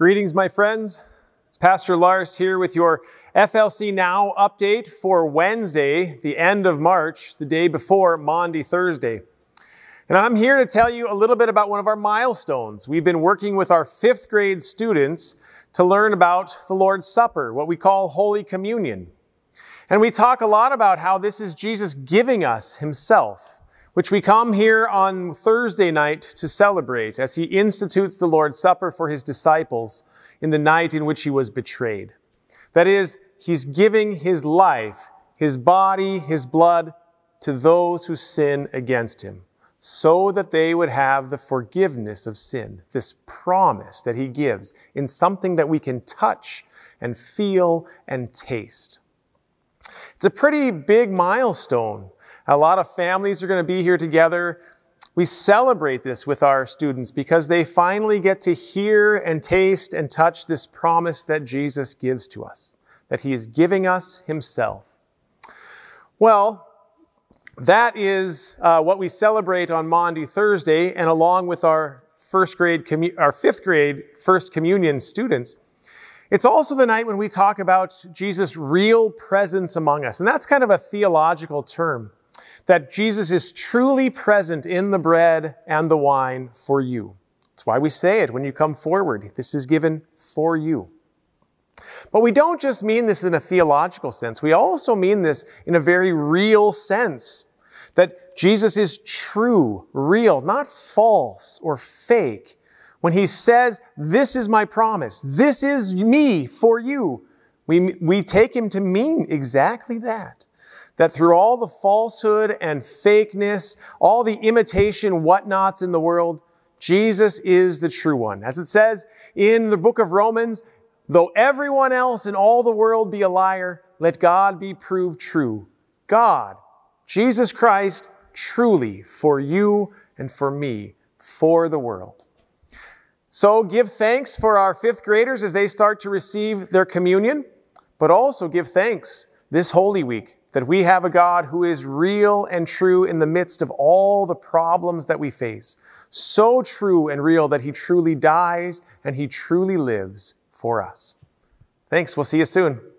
Greetings, my friends. It's Pastor Lars here with your FLC Now update for Wednesday, the end of March, the day before Maundy Thursday. And I'm here to tell you a little bit about one of our milestones. We've been working with our fifth grade students to learn about the Lord's Supper, what we call Holy Communion. And we talk a lot about how this is Jesus giving us himself which we come here on Thursday night to celebrate as he institutes the Lord's Supper for his disciples in the night in which he was betrayed. That is, he's giving his life, his body, his blood to those who sin against him so that they would have the forgiveness of sin, this promise that he gives in something that we can touch and feel and taste. It's a pretty big milestone. A lot of families are going to be here together. We celebrate this with our students because they finally get to hear and taste and touch this promise that Jesus gives to us, that he is giving us himself. Well, that is uh, what we celebrate on Maundy Thursday and along with our first grade, our fifth grade first communion students. It's also the night when we talk about Jesus' real presence among us. And that's kind of a theological term that Jesus is truly present in the bread and the wine for you. That's why we say it when you come forward. This is given for you. But we don't just mean this in a theological sense. We also mean this in a very real sense that Jesus is true, real, not false or fake. When he says, this is my promise, this is me for you, we, we take him to mean exactly that. That through all the falsehood and fakeness, all the imitation whatnots in the world, Jesus is the true one. As it says in the book of Romans, though everyone else in all the world be a liar, let God be proved true. God, Jesus Christ, truly for you and for me, for the world. So give thanks for our fifth graders as they start to receive their communion, but also give thanks this Holy Week that we have a God who is real and true in the midst of all the problems that we face. So true and real that he truly dies and he truly lives for us. Thanks. We'll see you soon.